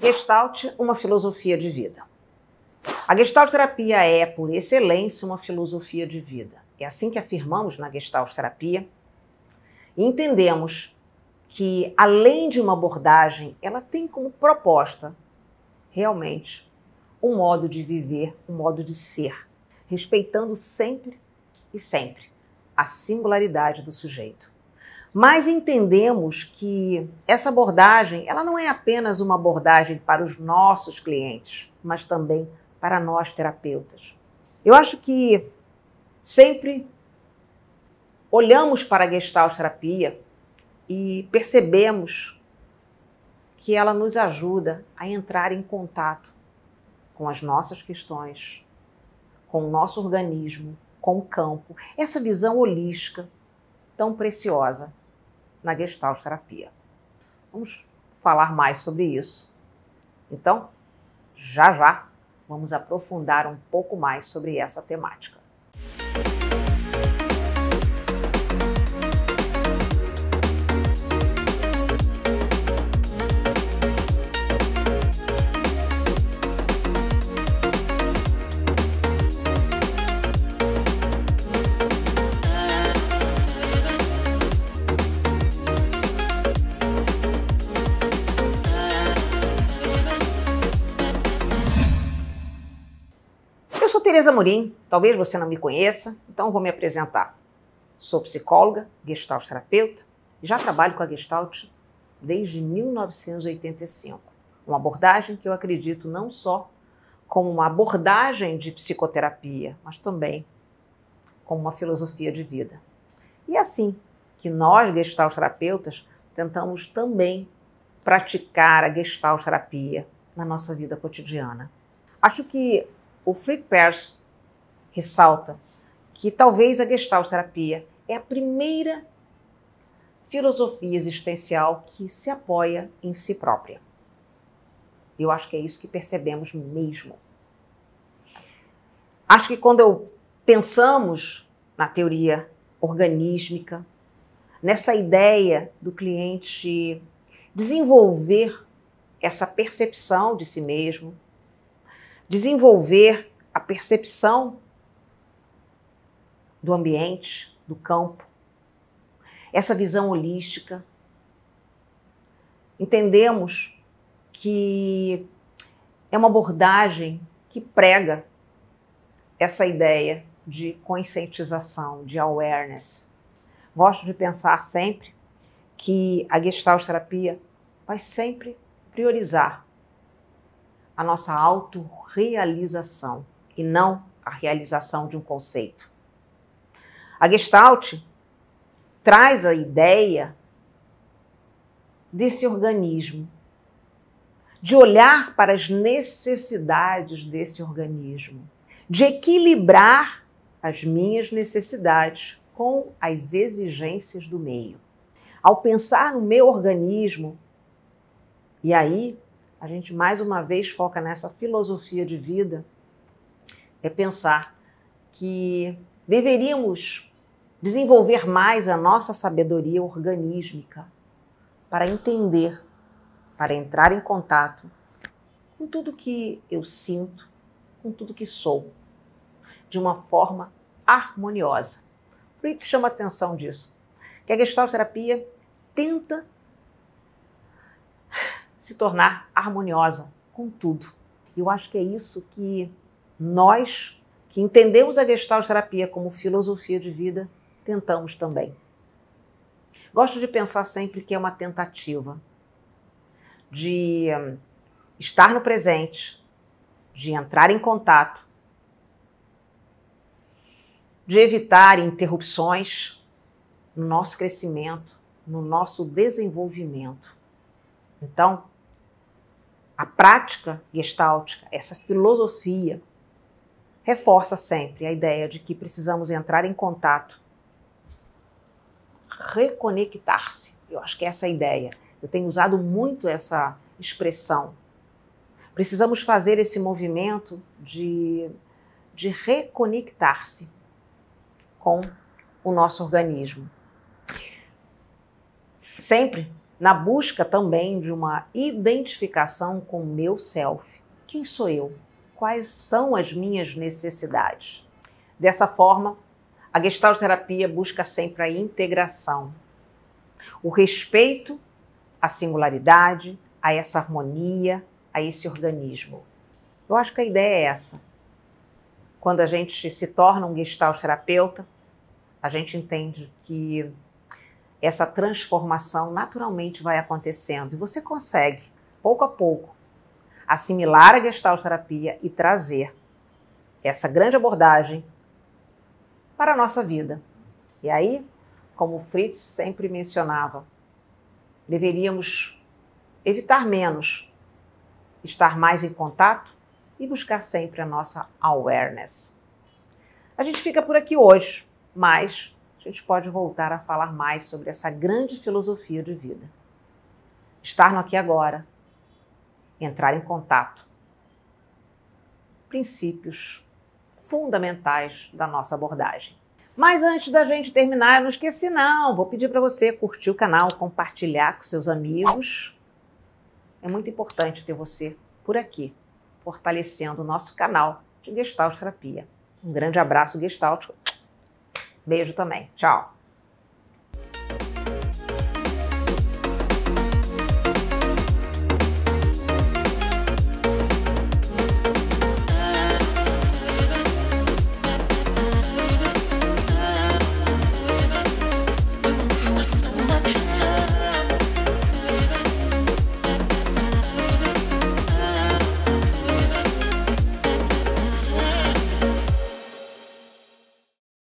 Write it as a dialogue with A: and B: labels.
A: Gestalt, uma filosofia de vida. A Gestalt terapia é, por excelência, uma filosofia de vida. É assim que afirmamos na Gestalt terapia. E entendemos que, além de uma abordagem, ela tem como proposta, realmente, um modo de viver, um modo de ser, respeitando sempre e sempre a singularidade do sujeito mas entendemos que essa abordagem, ela não é apenas uma abordagem para os nossos clientes, mas também para nós terapeutas. Eu acho que sempre olhamos para a Gestalt terapia e percebemos que ela nos ajuda a entrar em contato com as nossas questões, com o nosso organismo, com o campo. Essa visão holística tão preciosa na Gestalt Terapia. Vamos falar mais sobre isso. Então, já já vamos aprofundar um pouco mais sobre essa temática. Tereza Morim, talvez você não me conheça, então vou me apresentar. Sou psicóloga, gestalt terapeuta, já trabalho com a gestalt desde 1985. Uma abordagem que eu acredito não só como uma abordagem de psicoterapia, mas também como uma filosofia de vida. E é assim que nós, gestalt terapeutas, tentamos também praticar a gestalt terapia na nossa vida cotidiana. Acho que o Fritz Pers ressalta que talvez a Gestalt terapia é a primeira filosofia existencial que se apoia em si própria. Eu acho que é isso que percebemos mesmo. Acho que quando eu pensamos na teoria organísmica, nessa ideia do cliente desenvolver essa percepção de si mesmo, desenvolver a percepção do ambiente, do campo, essa visão holística. Entendemos que é uma abordagem que prega essa ideia de conscientização, de awareness. Gosto de pensar sempre que a Gestalt terapia vai sempre priorizar a nossa autorrealização e não a realização de um conceito. A Gestalt traz a ideia desse organismo, de olhar para as necessidades desse organismo, de equilibrar as minhas necessidades com as exigências do meio. Ao pensar no meu organismo, e aí a gente mais uma vez foca nessa filosofia de vida, é pensar que deveríamos desenvolver mais a nossa sabedoria organísmica para entender, para entrar em contato com tudo que eu sinto, com tudo que sou, de uma forma harmoniosa. Fritz chama atenção disso, que a gestalterapia tenta se tornar harmoniosa com tudo. Eu acho que é isso que nós, que entendemos a Gestalt terapia como filosofia de vida, tentamos também. Gosto de pensar sempre que é uma tentativa de hum, estar no presente, de entrar em contato, de evitar interrupções no nosso crescimento, no nosso desenvolvimento. Então, a prática gestáltica, essa filosofia, reforça sempre a ideia de que precisamos entrar em contato, reconectar-se. Eu acho que essa é a ideia. Eu tenho usado muito essa expressão. Precisamos fazer esse movimento de, de reconectar-se com o nosso organismo. Sempre na busca também de uma identificação com o meu self. Quem sou eu? Quais são as minhas necessidades? Dessa forma, a gestalterapia busca sempre a integração, o respeito à singularidade, a essa harmonia, a esse organismo. Eu acho que a ideia é essa. Quando a gente se torna um gestalt terapeuta, a gente entende que essa transformação naturalmente vai acontecendo e você consegue, pouco a pouco, assimilar a gestalt terapia e trazer essa grande abordagem para a nossa vida. E aí, como Fritz sempre mencionava, deveríamos evitar menos, estar mais em contato e buscar sempre a nossa awareness. A gente fica por aqui hoje, mas a gente pode voltar a falar mais sobre essa grande filosofia de vida. Estar no aqui agora, entrar em contato. Princípios fundamentais da nossa abordagem. Mas antes da gente terminar, eu não esqueci não, vou pedir para você curtir o canal, compartilhar com seus amigos. É muito importante ter você por aqui, fortalecendo o nosso canal de Gestalt Terapia. Um grande abraço, Gestalt. Beijo também. Tchau.